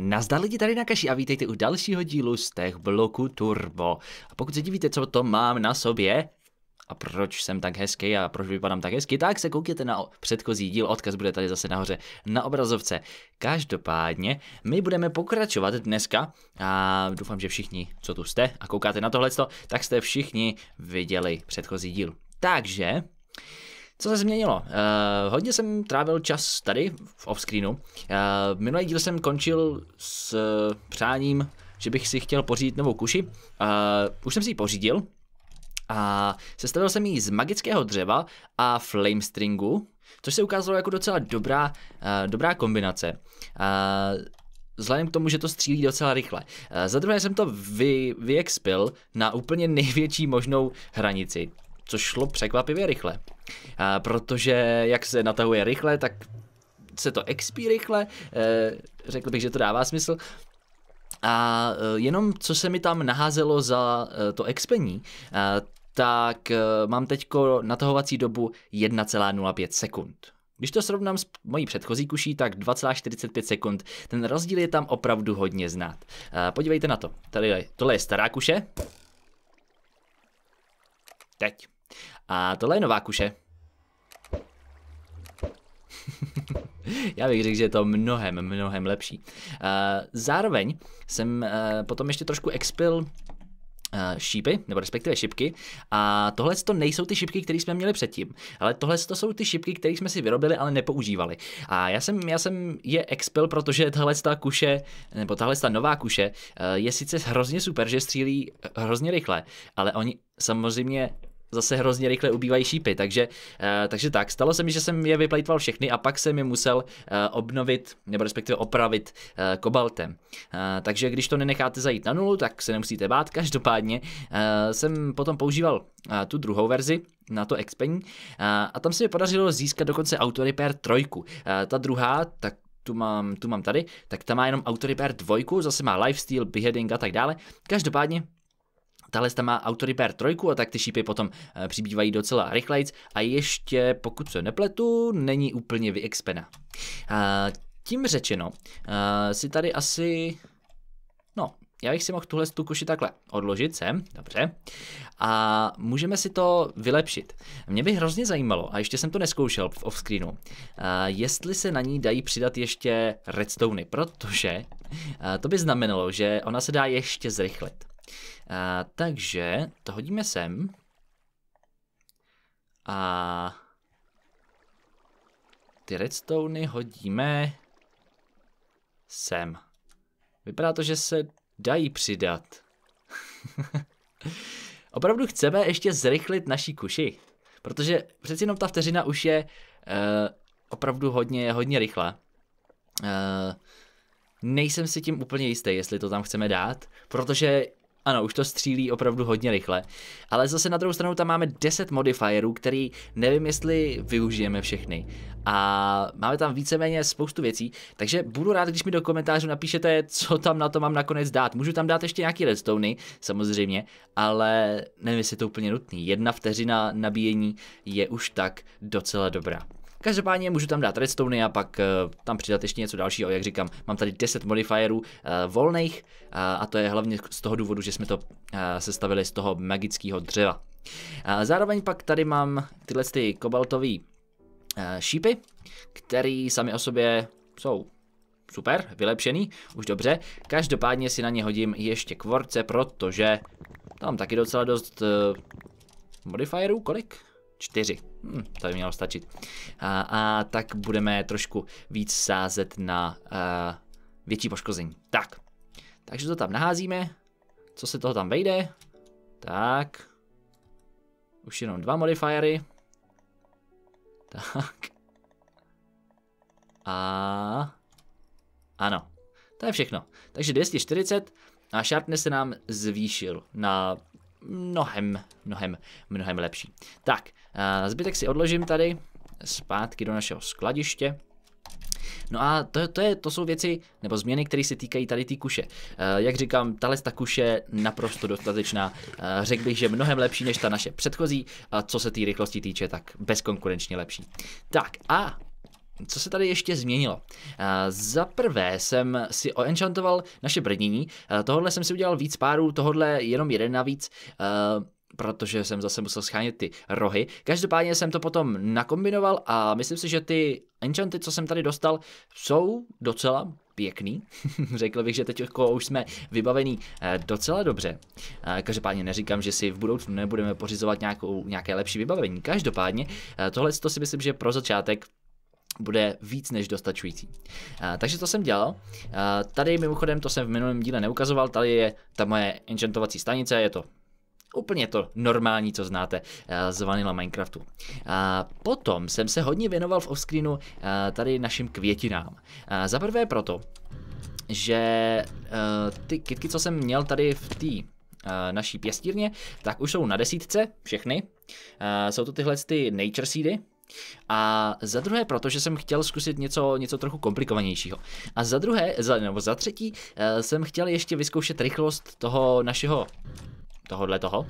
Nazdar lidi tady na kaši a vítejte u dalšího dílu z těch bloku Turbo. A pokud se divíte, co to mám na sobě, a proč jsem tak hezký a proč vypadám tak hezky, tak se koukněte na předchozí díl, odkaz bude tady zase nahoře na obrazovce. Každopádně, my budeme pokračovat dneska a doufám, že všichni, co tu jste a koukáte na tohleto, tak jste všichni viděli předchozí díl. Takže, co se změnilo? Uh, hodně jsem trávil čas tady v offscreenu. Uh, minulý díl jsem končil s uh, přáním, že bych si chtěl pořídit novou kuši. Uh, už jsem si ji pořídil a sestavil jsem ji z magického dřeva a flamestringu, což se ukázalo jako docela dobrá, uh, dobrá kombinace. Uh, vzhledem k tomu, že to střílí docela rychle. Za druhé jsem to vy, vyexpil na úplně největší možnou hranici, což šlo překvapivě rychle. A protože jak se natahuje rychle, tak se to expí rychle, eh, řekl bych, že to dává smysl. A eh, jenom co se mi tam naházelo za eh, to expení, tak mám teďko natahovací dobu 1,05 sekund. Když to srovnám s mojí předchozí kuší, tak 2,45 sekund. Ten rozdíl je tam opravdu hodně znát. Podívejte na to. Tady, tohle je stará kuše. Teď. A tohle je nová kuše. Já bych řekl, že je to mnohem, mnohem lepší. Eh, zároveň jsem eh, potom ještě trošku expil eh, šípy, nebo respektive šipky. A tohle to nejsou ty šipky, které jsme měli předtím. Ale tohle to jsou ty šipky, které jsme si vyrobili, ale nepoužívali. A já jsem, já jsem je expil, protože tahle ta kuše, nebo tahle ta nová kuše, je sice hrozně super, že střílí hrozně rychle, ale oni samozřejmě zase hrozně rychle ubývají šípy, takže, uh, takže tak, stalo se mi, že jsem je vyplejtval všechny a pak jsem je musel uh, obnovit, nebo respektive opravit uh, kobaltem. Uh, takže když to nenecháte zajít na nulu, tak se nemusíte bát, každopádně uh, jsem potom používal uh, tu druhou verzi, na to expení a, a tam se mi podařilo získat dokonce Auto Repair 3. Uh, ta druhá, tak tu mám, tu mám tady, tak ta má jenom Auto Repair 2, zase má Lifesteal, Beheading a tak dále. Každopádně Tahle má Autory repair 3 a tak ty šípy potom eh, přibývají docela rychleji a ještě, pokud se nepletu, není úplně vyexpena. Eh, tím řečeno, eh, si tady asi... No, já bych si mohl tuhle tu koši takhle odložit sem, dobře, a můžeme si to vylepšit. Mě by hrozně zajímalo, a ještě jsem to neskoušel v offscreenu, jestli se na ní dají přidat ještě redstony, protože to by znamenalo, že ona se dá ještě zrychlit. A, takže to hodíme sem. A ty redstony hodíme sem. Vypadá to, že se dají přidat. Opravdu chceme ještě zrychlit naší kuši. Protože přeci jenom ta vteřina už je uh, opravdu hodně, hodně rychlá. Uh, nejsem si tím úplně jistý, jestli to tam chceme dát, protože ano, už to střílí opravdu hodně rychle. Ale zase na druhou stranu tam máme 10 modifierů, který nevím, jestli využijeme všechny. A máme tam víceméně spoustu věcí, takže budu rád, když mi do komentářů napíšete, co tam na to mám nakonec dát. Můžu tam dát ještě nějaký redstony, samozřejmě, ale nevím, jestli je to úplně nutný. Jedna vteřina nabíjení je už tak docela dobrá. Každopádně můžu tam dát redstone a pak uh, tam přidat ještě něco dalšího. Jak říkám, mám tady 10 modifierů uh, volných uh, a to je hlavně z toho důvodu, že jsme to uh, sestavili z toho magického dřeva. Uh, zároveň pak tady mám tyhle ty kobaltové uh, šípy, které sami o sobě jsou super, vylepšený, už dobře. Každopádně si na ně hodím ještě kvorce, protože tam taky docela dost uh, modifierů, kolik? čtyři. Hm, to by mělo stačit. A, a tak budeme trošku víc sázet na a, eh, větší poškození. Tak, takže to tam naházíme. Co se toho tam vejde? Tak. Už jenom dva modifiery. Tak. A... Ano. To je všechno. Takže 240 a sharpness se nám zvýšil na mnohem, mnohem, mnohem lepší. Tak, zbytek si odložím tady zpátky do našeho skladiště. No a to, to, je, to jsou věci, nebo změny, které se týkají tady té tý kuše. E, jak říkám, tahle ta kuše naprosto dostatečná. E, řekl bych, že mnohem lepší než ta naše předchozí, a co se té tý rychlosti týče, tak bezkonkurenčně lepší. Tak a co se tady ještě změnilo? Eh, za prvé jsem si oenchantoval naše brnění, eh, tohle jsem si udělal víc párů, tohle jenom jeden navíc, eh, protože jsem zase musel schánět ty rohy. Každopádně jsem to potom nakombinoval a myslím si, že ty enchanty, co jsem tady dostal, jsou docela pěkný. Řekl bych, že teď jako už jsme vybavení docela dobře. Každopádně neříkám, že si v budoucnu nebudeme pořizovat nějakou, nějaké lepší vybavení. Každopádně tohle si myslím, že pro začátek bude víc než dostačující. A, takže to jsem dělal. A, tady mimochodem, to jsem v minulém díle neukazoval, tady je ta moje enchantovací stanice, je to úplně to normální, co znáte z Vanilla Minecraftu. A potom jsem se hodně věnoval v offscreenu tady našim květinám. Za prvé proto, že e, ty kytky, co jsem měl tady v té e, naší pěstírně, tak už jsou na desítce, všechny. Jsou to tyhle ty nature seedy, a za druhé, protože jsem chtěl zkusit něco, něco trochu komplikovanějšího. A za druhé, za, nebo za třetí, uh, jsem chtěl ještě vyzkoušet rychlost toho našeho tohohle toho.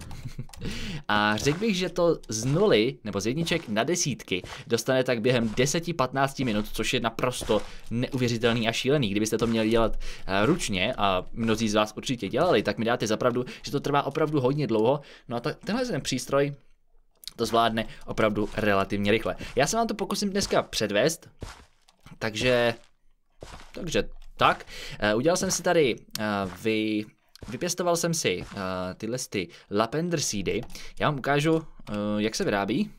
A řekl bych, že to z nuly nebo z jedniček na desítky dostane tak během 10-15 minut, což je naprosto neuvěřitelný a šílený. Kdybyste to měli dělat eh, ručně, a mnozí z vás určitě dělali, tak mi dáte zapravdu, že to trvá opravdu hodně dlouho. No a tenhle ten přístroj to zvládne opravdu relativně rychle. Já se vám to pokusím dneska předvést, takže, takže tak. Eh, udělal jsem si tady eh, vy... Vypěstoval jsem si uh, tyhle ty lapender seedy. Já vám ukážu, uh, jak se vyrábí.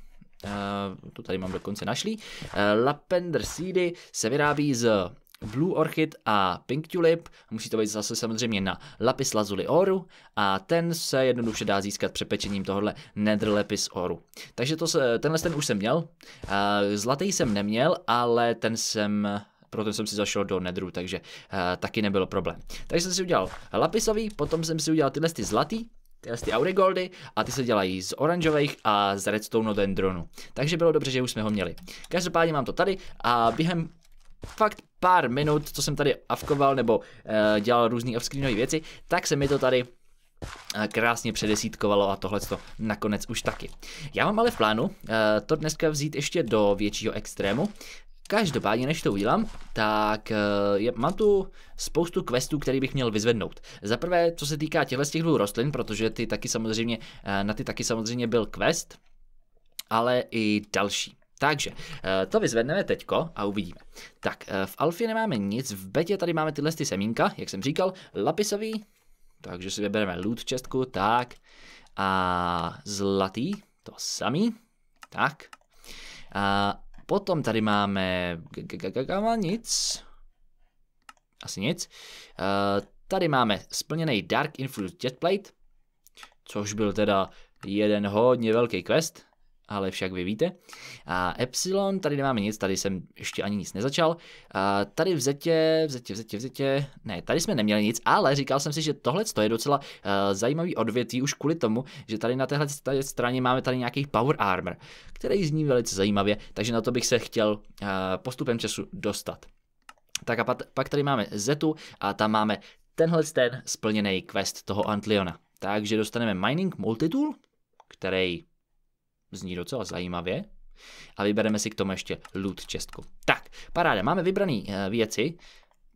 Uh, to tady mám dokonce našli. Uh, lapender seedy se vyrábí z Blue Orchid a Pink Tulip. Musí to být zase samozřejmě na Lapis Lazuli Oru a ten se jednoduše dá získat přepečením tohle Nether Lapis Oru. Takže to se, tenhle ten už jsem měl. Eh, zlatý jsem neměl, ale ten jsem proto jsem si zašel do nedru, takže eh, taky nebyl problém. Takže jsem si udělal lapisový, potom jsem si udělal tyhle ty zlatý, tyhle ty auregoldy a ty se dělají z oranžových a z redstone dendronu. Takže bylo dobře, že už jsme ho měli. Každopádně mám to tady a během fakt pár minut, co jsem tady avkoval nebo uh, dělal různé offscreenové věci, tak se mi to tady eh, krásně předesítkovalo a tohle to nakonec už taky. Já mám ale v plánu uh, to dneska vzít ještě do většího extrému, Každopádně, než to udělám, tak je, mám tu spoustu questů, které bych měl vyzvednout. Za prvé, co se týká těchto z těch dvou rostlin, protože ty taky samozřejmě, na ty taky samozřejmě byl quest, ale i další. Takže eh, to vyzvedneme teďko a uvidíme. Tak eh, v alfě nemáme nic, v betě tady máme tyhle ty semínka, jak jsem říkal, lapisový, takže si vybereme loot čestku, tak, a zlatý, to samý, tak. A potom tady máme nic, asi nic. Eh, tady máme splněný Dark Influence Jetplate, což byl teda jeden hodně velký quest, ale však vy víte. A epsilon, tady nemáme nic, tady jsem ještě ani nic nezačal. A tady v zetě, v zetě, v zetě, v zetě, ne, tady jsme neměli nic, ale říkal jsem si, že tohle je docela uh, zajímavý odvětví už kvůli tomu, že tady na téhle straně máme tady nějaký power armor, který zní velice zajímavě, takže na to bych se chtěl uh, postupem času dostat. Tak a pat, pak tady máme Zetu a tam máme tenhle ten splněný quest toho Antliona. Takže dostaneme Mining Multitool, který Zní docela zajímavě. A vybereme si k tomu ještě loot čestku. Tak, paráda, máme vybrané uh, věci.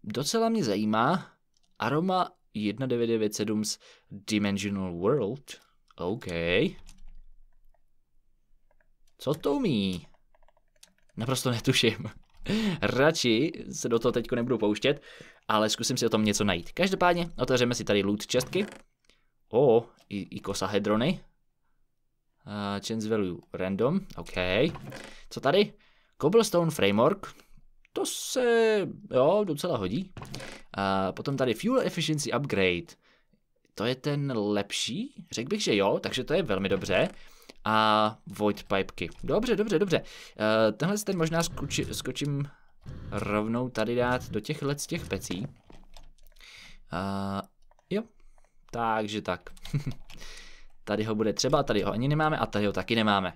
Docela mě zajímá Aroma 1997 z Dimensional World. OK. Co to umí? Naprosto netuším. Radši se do toho teď nebudu pouštět, ale zkusím si o tom něco najít. Každopádně otevřeme si tady loot čestky. O, i, i kosahedrony. Uh, eh, chance value random, OK. Co tady? Cobblestone framework, to se, jo, docela hodí. Uh, potom tady fuel efficiency upgrade, to je ten lepší? Řekl bych, že jo, takže to je velmi dobře. A void pipeky. Dobře, dobře, dobře. Uh, tenhle ten možná skuči, skočím rovnou tady dát do těch let z těch pecí. Uh, jo, takže tak. Tady ho bude třeba, tady ho ani nemáme a tady ho taky nemáme.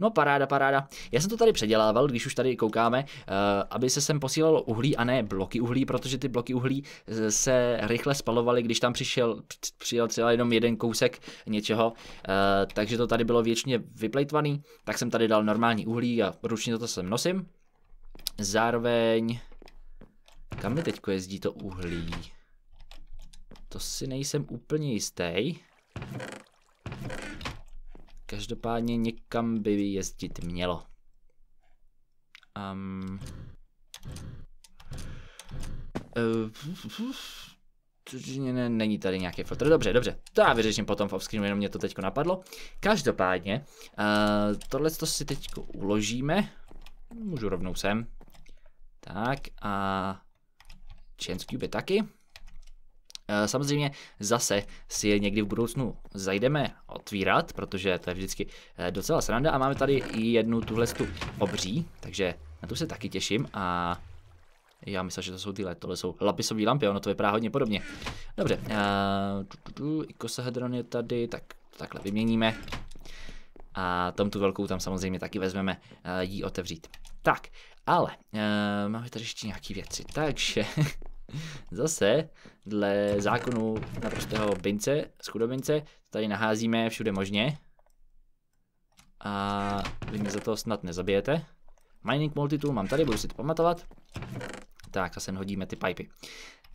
No paráda, paráda. Já jsem to tady předělával, když už tady koukáme, eh, aby se sem posílalo uhlí a ne bloky uhlí, protože ty bloky uhlí eh, se rychle spalovaly, když tam přišel, přijel třeba jenom jeden kousek něčeho, eh, takže to tady bylo věčně vyplejtvaný, tak jsem tady dal normální uhlí a ručně to sem nosím. Zároveň... Kam mi teďko jezdí to uhlí? To si nejsem úplně jistý. Každopádně někam by jezdit mělo. Um, ne, eh, není tady nějaký filtr, dobře, dobře, to já vyřeším potom v offscreenu, jenom mě to teď napadlo. Každopádně, uh, tohle to si teď uložíme, můžu rovnou sem. Tak a Chance Cube taky. Eh, samozřejmě zase si je někdy v budoucnu zajdeme otvírat, protože to je vždycky eh, docela sranda a máme tady i jednu tuhle tu obří, takže na tu se taky těším a já myslím, že to jsou tyhle, tohle jsou lapisové lampy, ono to vypadá hodně podobně. Dobře, eh, uh, ikosahedron je tady, tak to takhle vyměníme. A tom tu velkou tam samozřejmě taky vezmeme jí otevřít. Tak, ale máme tady ještě nějaké věci, takže Zase, dle zákonu naprostého bince, skudobince, tady naházíme všude možně. A vy mě za to snad nezabijete. Mining multitool mám tady, budu si to pamatovat. Tak a sem hodíme ty pipy.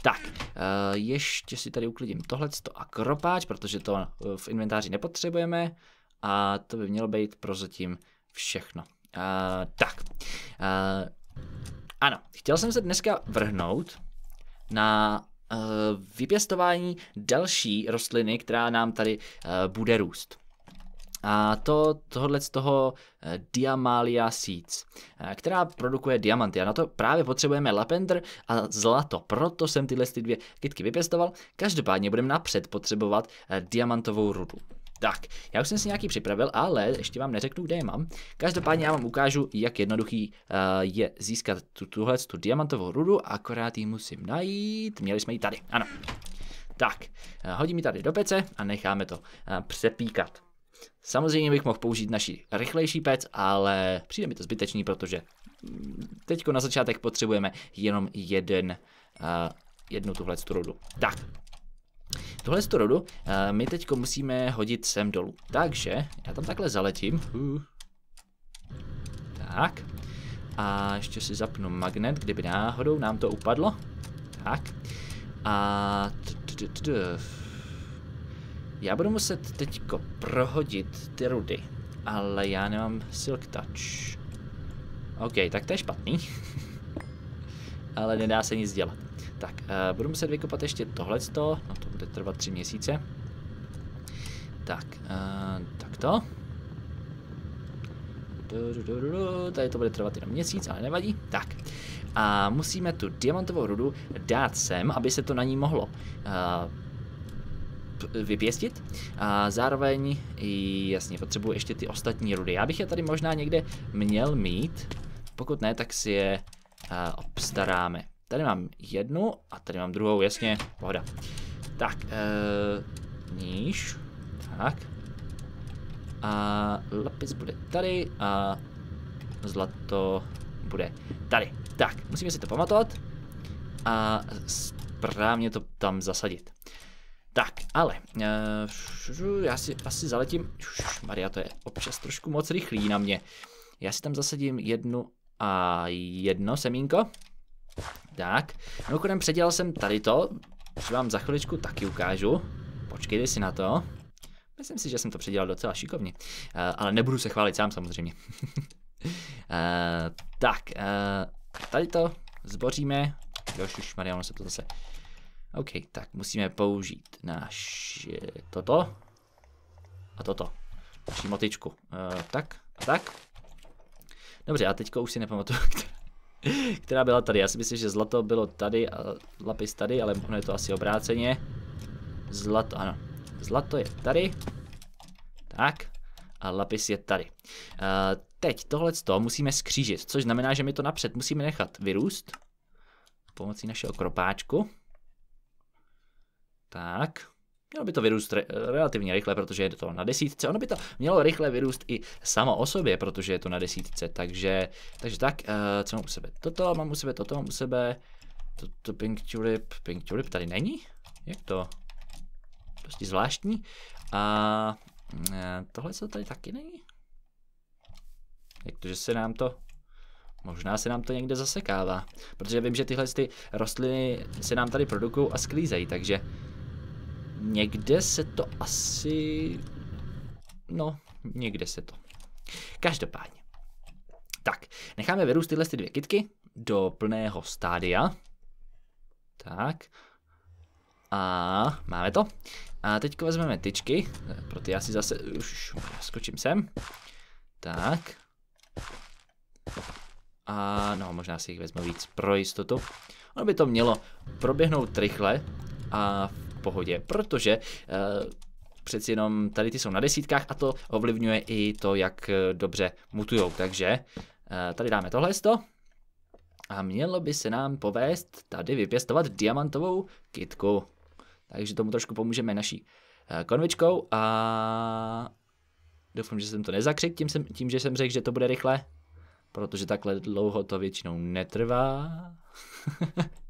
Tak, eh, ještě si tady uklidím tohleto a kropáč, protože to eh, v inventáři nepotřebujeme. A to by mělo být prozatím všechno. Uh, tak. Uh, ano, chtěl jsem se dneska vrhnout na eh, vypěstování další rostliny, která nám tady eh, bude růst. A to tohle z toho eh, Diamalia Seeds, která produkuje diamanty. A na to právě potřebujeme lapender a zlato. Proto jsem tyhle ty dvě kytky vypěstoval. Každopádně budeme napřed potřebovat diamantovou rudu. Tak, já už jsem si nějaký připravil, ale ještě vám neřeknu, kde je mám. Každopádně já vám ukážu, jak jednoduchý uh, je získat tu, tuhle tu diamantovou rudu, akorát ji musím najít. Měli jsme ji tady, ano. Tak, uh, eh, hodím ji tady do pece a necháme to uh, přepíkat. Samozřejmě bych mohl použít naši rychlejší pec, ale přijde mi to zbytečný, protože mm, teď na začátek potřebujeme jenom jeden, uh, jednu tuhle rudu. Tak, Tohle z rodu uh, eh, my teď musíme hodit sem dolů. Takže já tam takhle zaletím. Tak. A ještě si zapnu magnet, kdyby náhodou nám to upadlo. Tak. A... Já budu muset teď prohodit ty rudy, ale já nemám silk touch. OK, tak to je špatný. ale nedá se nic dělat. Tak, uh, budu muset vykopat ještě tohleto, no to bude trvat tři měsíce. Tak, uh, du. Tady to bude trvat jenom měsíc, ale nevadí. Tak. A musíme tu diamantovou rudu dát sem, aby se to na ní mohlo uh, vypěstit. A zároveň, jasně, potřebuji ještě ty ostatní rudy. Já bych je tady možná někde měl mít. Pokud ne, tak si je uh, obstaráme. Tady mám jednu a tady mám druhou, jasně, pohoda. Tak, uh, níž, tak. A lapis bude tady a zlato bude tady. Tak, musíme si to pamatovat a správně to tam zasadit. Tak, ale, eh, já si asi zaletím, Maria, to je občas trošku moc rychlý na mě. Já si tam zasadím jednu a jedno semínko. Tak, mimochodem předělal jsem tady to, což vám za chviličku taky ukážu. Počkejte si na to. Myslím si, že jsem to předělal docela šikovně, uh, ale nebudu se chválit sám samozřejmě. uh, tak, uh, tady to zboříme. Jož už Mariano se to zase... OK, tak musíme použít náš toto a toto. Naši motičku. Uh, tak a tak. Dobře, a teďko už si nepamatuju, která která byla tady. Já si myslím, že zlato bylo tady a lapis tady, ale ono je to asi obráceně. Zlato, ano. Zlato je tady. Tak. A lapis je tady. Uh, teď tohle musíme skřížit, což znamená, že my to napřed musíme nechat vyrůst pomocí našeho kropáčku. Tak. Mělo by to vyrůst re- relativně rychle, protože je to na desítce. Ono by to mělo rychle vyrůst i samo o sobě, protože je to na desítce. Takže, takže tak, uh, co mám u sebe? Toto, mám u sebe toto, mám u sebe. Toto Pink Tulip. Pink Tulip tady není? Jak to? Prostě zvláštní. A uh, tohle co tady taky není? Jak to, že se nám to Možná se nám to někde zasekává, protože vím, že tyhle ty rostliny se nám tady produkují a sklízejí, takže Někde se to asi... No, někde se to. Každopádně. Tak, necháme vyrůst tyhle ty dvě kitky do plného stádia. Tak. A máme to. A teďko vezmeme tyčky, pro ty já si zase, už skočím sem. Tak. A no, možná si jich vezmu víc pro jistotu. Ono by to mělo proběhnout rychle a pohodě, protože eh, přeci jenom tady ty jsou na desítkách a to ovlivňuje i to, jak eh, dobře mutujou. Takže eh, tady dáme tohle sto a mělo by se nám povést tady vypěstovat diamantovou kitku. Takže tomu trošku pomůžeme naší konvičkou a doufám, že jsem to nezakřik tím, jsem, tím že jsem řekl, že to bude rychle, protože takhle dlouho to většinou netrvá.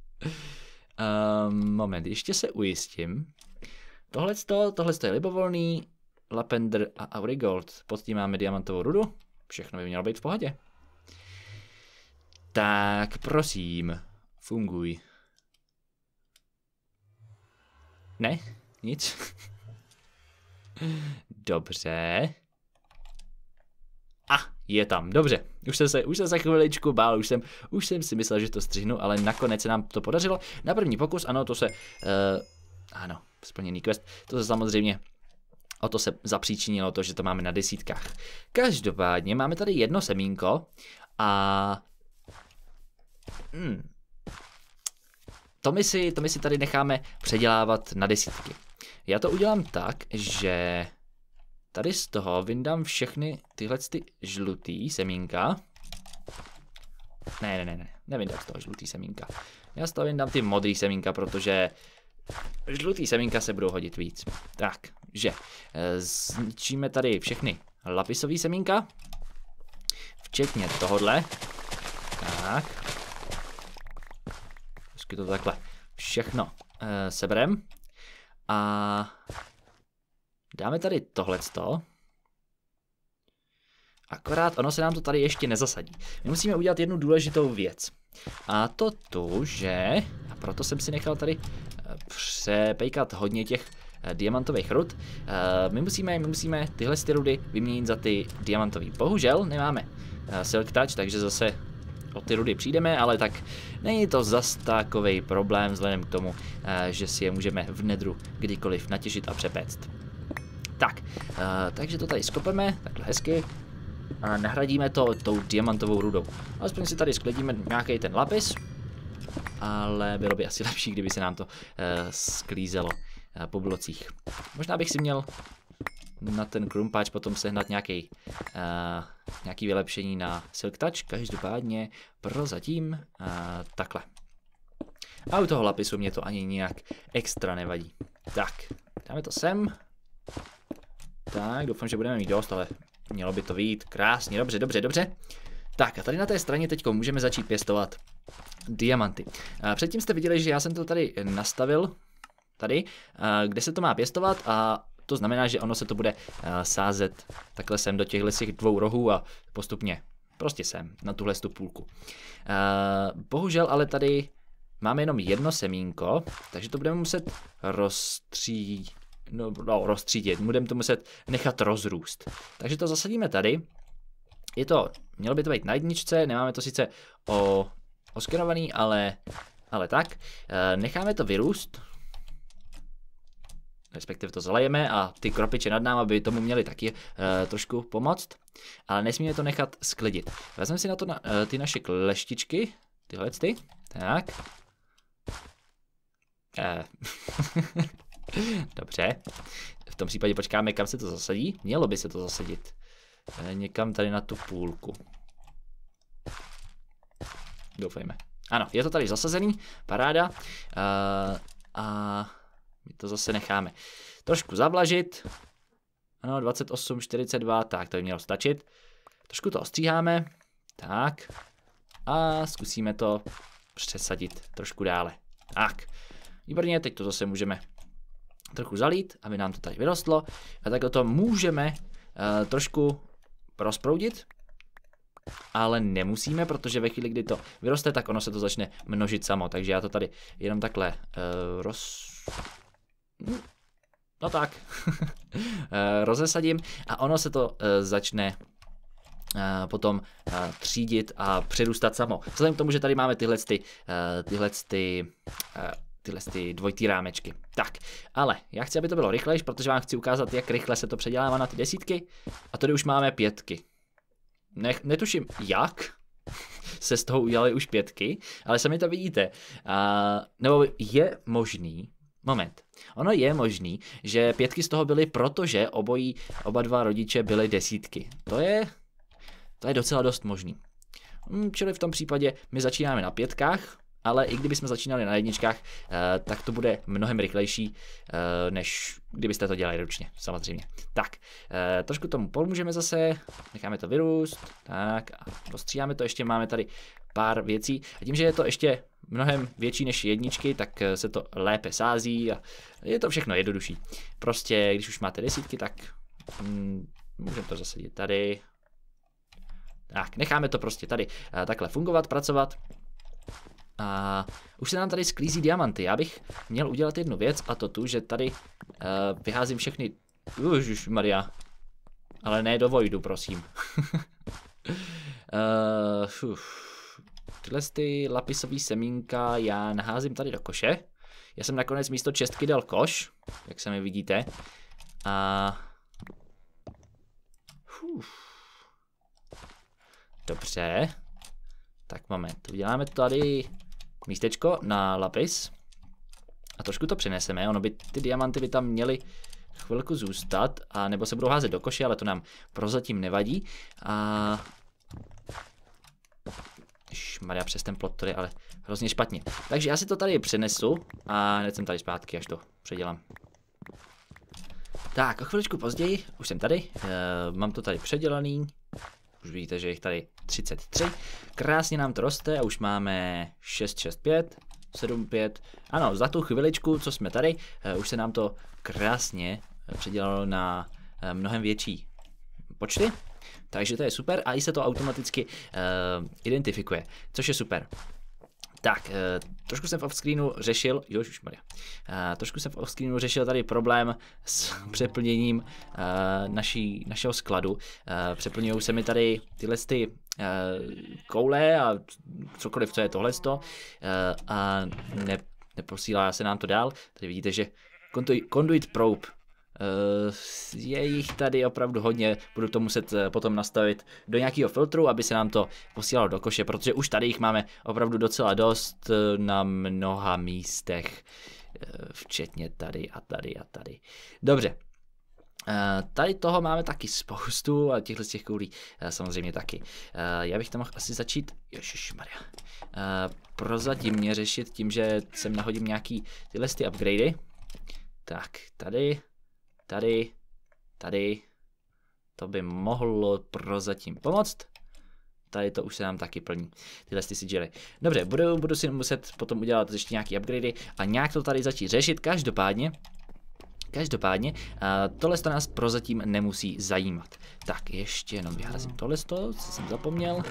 Um, moment, ještě se ujistím. Tohle je libovolný, Lapender a Aurigold. Pod tím máme diamantovou rudu. Všechno by mělo být v pohodě. Tak, prosím, funguj. Ne, nic. Dobře. A je tam, dobře. Už jsem se, už jsem se chviličku bál, už jsem, už jsem si myslel, že to střihnu, ale nakonec se nám to podařilo. Na první pokus, ano, to se, uh, ano, splněný quest, to se samozřejmě O to se zapříčinilo to, že to máme na desítkách. Každopádně máme tady jedno semínko a... Hmm. To, my si, to my si tady necháme předělávat na desítky. Já to udělám tak, že Tady z toho vyndám všechny tyhle ty žlutý semínka. Ne, ne, ne, ne, nevydám z toho žlutý semínka. Já z toho vyndám ty modrý semínka, protože žlutý semínka se budou hodit víc. Takže eh, zničíme tady všechny lapisový semínka, včetně tohodle. Tak. Vždycky to takhle všechno e, eh, sebrem. A Dáme tady tohleto. Akorát ono se nám to tady ještě nezasadí. My musíme udělat jednu důležitou věc. A to tu, že... A proto jsem si nechal tady eh, přepejkat hodně těch eh, diamantových rud. Eh, my musíme, my musíme tyhle ty rudy vyměnit za ty diamantové. Bohužel nemáme silk touch, takže zase o ty rudy přijdeme, ale tak není to zas takový problém vzhledem k tomu, že si je můžeme v nedru kdykoliv natěžit a přepéct. Tak, uh, takže to tady skopeme, takhle hezky. A nahradíme to tou diamantovou rudou. Aspoň si tady sklidíme nějaký ten lapis. Ale bylo by asi lepší, kdyby se nám to uh, sklízelo uh, po blocích. Možná bych si měl na ten krumpáč potom sehnat nějaký, uh, nějaký vylepšení na silk touch, každopádně prozatím uh, takhle. A u toho lapisu mě to ani nějak extra nevadí. Tak, dáme to sem. Tak, doufám, že budeme mít dost, ale mělo by to být. Krásně, dobře, dobře, dobře. Tak a tady na té straně teď můžeme začít pěstovat diamanty. Předtím jste viděli, že já jsem to tady nastavil, tady, kde se to má pěstovat a to znamená, že ono se to bude sázet takhle sem do těch dvou rohů a postupně prostě sem, na tuhle tu půlku. Bohužel ale tady máme jenom jedno semínko, takže to budeme muset roztří, no, no, rozstřídit, budeme to muset nechat rozrůst. Takže to zasadíme tady. Je to, mělo by to být na jedničce, nemáme to sice o, oskenovaný, ale, ale tak. E, necháme to vyrůst, respektive to zalejeme a ty kropiče nad náma by tomu měly taky e, trošku pomoct, ale nesmíme to nechat sklidit. Vezmeme si na to na, e, ty naše kleštičky, tyhle ty, tak. E. Dobře. V tom případě počkáme, kam se to zasadí. Mělo by se to zasadit. Eh, někam tady na tu půlku. Doufejme. Ano, je to tady zasazený. Paráda. E, a my to zase necháme. Trošku zavlažit. Ano, 28, 42, tak to by mělo stačit. Trošku to ostříháme. Tak. A zkusíme to přesadit trošku dále. Tak. Výborně, teď to zase můžeme trochu zalít, aby nám to tady vyrostlo. A tak to můžeme uh, trošku rozproudit, ale nemusíme, protože ve chvíli, kdy to vyroste, tak ono se to začne množit samo. Takže já to tady jenom takhle uh, roz... Hm, no tak. uh, rozesadím a ono se to uh, začne potom třídit a přerůstat samo. Vzhledem k tomu, že tady máme tyhle, ty, tyhle ty tyhle ty dvojitý rámečky. Tak, ale já chci, aby to bylo rychlejší, protože vám chci ukázat, jak rychle se to předělává na ty desítky. A tady už máme pětky. Ne, netuším, jak se z toho udělali už pětky, ale sami to vidíte. Uh, nebo je možný, Moment. Ono je možný, že pětky z toho byly, protože obojí, oba dva rodiče byly desítky. To je, to je docela dost možný. Hmm, čili v tom případě my začínáme na pětkách, ale i kdybychom začínali na jedničkách, eh, tak to bude mnohem rychlejší, eh, než kdybyste to dělali ručně, samozřejmě. Tak, eh, trošku tomu pomůžeme zase, necháme to vyrůst, tak a rozstříháme to, ještě máme tady pár věcí. A tím, že je to ještě mnohem větší než jedničky, tak se to lépe sází a je to všechno jednodušší. Prostě, když už máte desítky, tak mm, můžeme to zasadit tady. Tak, necháme to prostě tady takhle fungovat, pracovat. A už se nám tady sklízí diamanty. Já bych měl udělat jednu věc a to tu, že tady uh, vyházím všechny... Už Maria. Ale ne do Voidu, prosím. uh, Tyhle ty lapisový semínka já naházím tady do koše. Já jsem nakonec místo čestky dal koš, jak sami vidíte. A... Uf. Dobře. Tak moment, uděláme tady místečko na lapis. A trošku to přeneseme, ono by ty diamanty by tam měly chvilku zůstat, a nebo se budou házet do koše, ale to nám prozatím nevadí. A... Maria přes ten plot tady, ale hrozně špatně. Takže já si to tady přenesu a hned jsem tady zpátky, až to předělám. Tak, o chviličku později, už jsem tady, e, mám to tady předělaný. Už vidíte, že jich tady 33. Krásně nám to roste a už máme 665, 75. Ano, za tu chviličku, co jsme tady, eh, už se nám to krásně eh, předělalo na eh, mnohem větší počty. Takže to je super a i se to automaticky uh, identifikuje, což je super. Tak, eh, trošku jsem v offscreenu řešil, jo, Maria. Eh, trošku jsem v offscreenu řešil tady problém s přeplněním eh, naší, našeho skladu. Přeplňují se mi tady tyhle ty koule a cokoliv, co je tohle to a ne, neposílá se nám to dál. Tady vidíte, že conduit probe Eh, je jich tady opravdu hodně, budu to muset eh, potom nastavit do nějakého filtru, aby se nám to posílalo do koše, protože už tady jich máme opravdu docela dost eh, na mnoha místech, včetně tady a tady a tady. Dobře, Tady toho máme taky spoustu a těchto z těch koulí samozřejmě taky. Já bych to mohl asi začít, ježišmarja, prozatím mě řešit tím, že sem nahodím nějaký tyhle ty upgradey. Tak, tady, tady, tady. To by mohlo prozatím pomoct. Tady to už se nám taky plní, tyhle ty sigily. Dobře, budu, budu si muset potom udělat ještě nějaký upgradey a nějak to tady začít řešit. Každopádně, Každopádně, tohle to nás prozatím nemusí zajímat. Tak, ještě jenom vyhrazím tohle, co jsem zapomněl.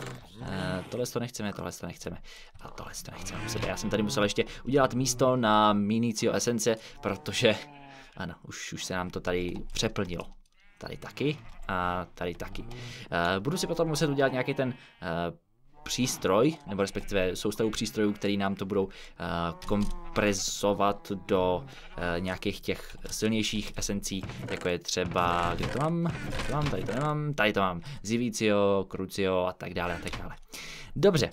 Tohle to nechceme, tohle to nechceme. A tohle to nechceme. Já jsem tady musel ještě udělat místo na minicio esence, protože ano, už, už se nám to tady přeplnilo. Tady taky a tady taky. Eh, budu si potom muset udělat nějaký ten eh, přístroj, nebo respektive soustavu přístrojů, který nám to budou uh, kompresovat do uh, nějakých těch silnějších esencí, jako je třeba, kde to mám, tady to mám, tady to nemám, tady to mám, zivicio, crucio a tak dále a tak dále. Dobře,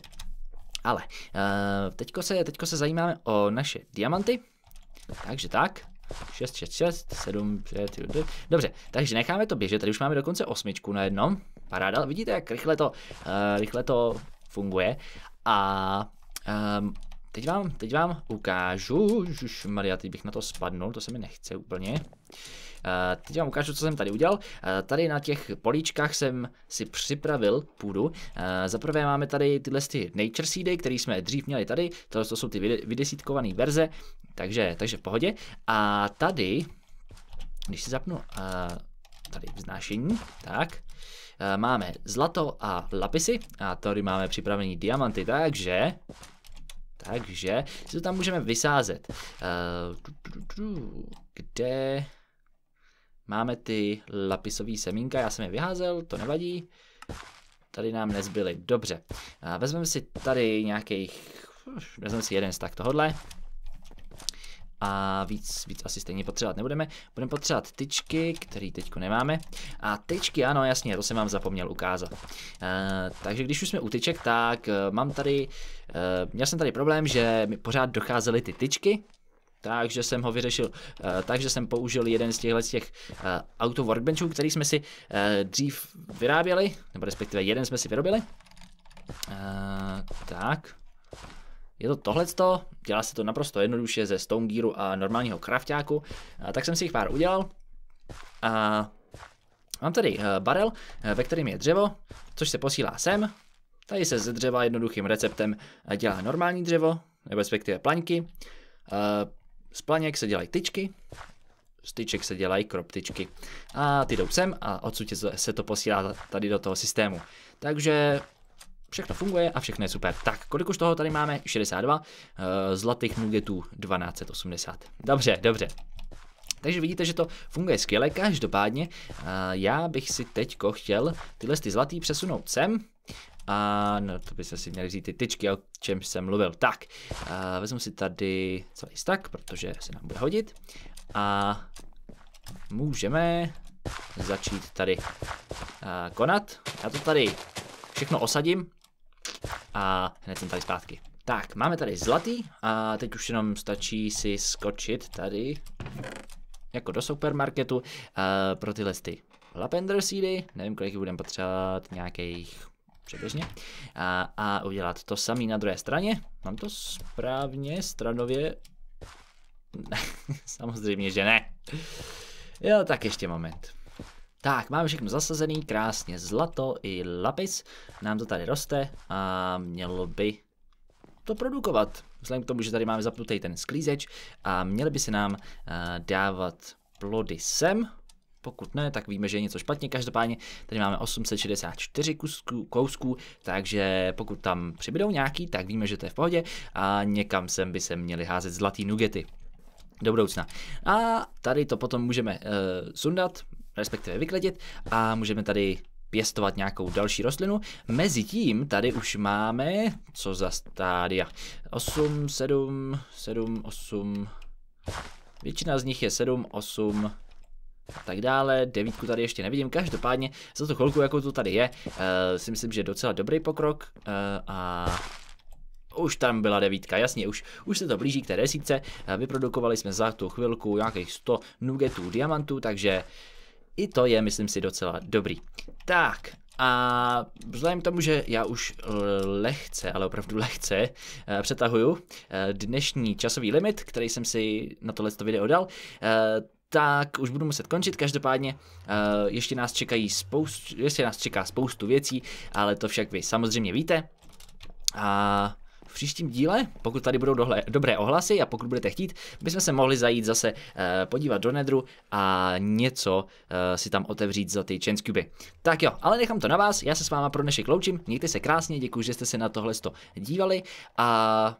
ale uh, teďko, se, teďko se zajímáme o naše diamanty, takže tak, 6, 6, 6, 7, 5, dobře, takže necháme to běžet, tady už máme dokonce osmičku na jednom. paráda, vidíte, jak rychle to, uh, rychle to funguje a um, teď, vám, teď vám ukážu, už Maria, teď bych na to spadnul, to se mi nechce úplně, uh, teď vám ukážu, co jsem tady udělal, uh, tady na těch políčkách jsem si připravil půdu, uh, zaprvé máme tady tyhle ty Nature Seedy, které jsme dřív měli tady, to, to jsou ty vydesítkované verze, takže, takže v pohodě. A tady, když si zapnu uh, tady vznášení, tak, uh, máme zlato a lapisy a tady máme připravený diamanty, takže takže si to tam můžeme vysázet. Eh, kde máme ty lapisové semínka? Já jsem je vyházel, to nevadí. Tady nám nezbyly. Dobře. Vezmeme si tady nějakých... Vezmeme si jeden z tak tohohle a víc, víc asi stejně potřebovat nebudeme. Budeme potřebovat tyčky, které teď nemáme. A tyčky, ano, jasně, to jsem vám zapomněl ukázat. Uh, takže když už jsme u tyček, tak uh, mám tady, uh, měl jsem tady problém, že mi pořád docházely ty tyčky, takže jsem ho vyřešil, takže jsem použil jeden z těchto těch auto workbenchů, který jsme si dřív vyráběli, nebo respektive jeden jsme si vyrobili. Uh, tak. Je to tohleto, dělá se to naprosto jednoduše ze Stone Gearu a normálního krafťáku, tak jsem si jich pár udělal. A mám tady eh, barel, eh, ve kterém je dřevo, což se posílá sem. Tady se ze dřeva jednoduchým receptem eh, dělá normální dřevo, nebo respektive plaňky. Z planěk se dělají tyčky, z tyček se dělají kroptičky. A ty jdou sem a odsud se to posílá tady do toho systému. Takže Všechno funguje a všechno je super. Tak, kolik už toho tady máme? 62. Eh, zlatých nuggetů 1280. Dobře, dobře. Takže vidíte, že to funguje skvěle, každopádně eh, já bych si teďko chtěl tyhle ty zlatý přesunout sem, a no, to by se si měli vzít ty tyčky, o čem jsem mluvil. Tak, uh, vezmu si tady celý stack, protože se nám bude hodit. A můžeme začít tady uh, konat. Já to tady všechno osadím, a hned jsem tady zpátky. Tak, máme tady zlatý a teď už jenom stačí si skočit tady jako do supermarketu uh, pro tyhle ty Lapender seedy, nevím kolik budeme potřebovat, nějakých přibližně. A, a udělat to samý na druhé straně. Mám to správně, stranově? Samozřejmě, že ne. Jo, tak ještě moment. Tak, máme všechno zasazený, krásně zlato i lapis. Nám to tady roste a mělo by to produkovat. Vzhledem k tomu, že tady máme zapnutý ten sklízeč a měli by se nám uh, dávat plody sem. Pokud ne, tak víme, že je něco špatně. Každopádně tady máme 864 kusků, kousků, takže pokud tam přibydou nějaký, tak víme, že to je v pohodě a někam sem by se měly házet zlatý nugety do budoucna. A tady to potom můžeme uh, sundat, respektive vykletit a můžeme tady pěstovat nějakou další rostlinu. Mezitím tady už máme, co za stádia, 8, 7, 7, 8, většina z nich je 7, 8, a tak dále, devítku tady ještě nevidím, každopádně za tu chvilku, jako to tady je, uh, si myslím, že je docela dobrý pokrok uh, a už tam byla devítka, jasně, už, už se to blíží k té desítce, uh, vyprodukovali jsme za tu chvilku nějakých 100 nugetů diamantů, takže uh, i to je, myslím si, docela dobrý. Tak, a vzhledem k tomu, že já už eh, lehce, ale opravdu lehce eh, přetahuju eh, dnešní časový limit, který jsem si na tohle video dal, tak už budu muset končit. Každopádně ještě nás čekají spoustu, ještě nás čeká spoustu věcí, ale to však vy samozřejmě víte. A v příštím díle, pokud tady budou dohle, dobré ohlasy a pokud budete chtít, bychom se mohli zajít zase eh, podívat do nedru a něco eh, si tam otevřít za ty Chaincuby. Tak jo, ale nechám to na vás, já se s váma pro dnešek loučím, mějte se krásně, děkuji, že jste se na tohle dívali a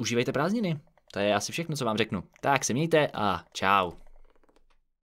užívejte prázdniny. To je asi všechno, co vám řeknu. Tak se mějte a čau.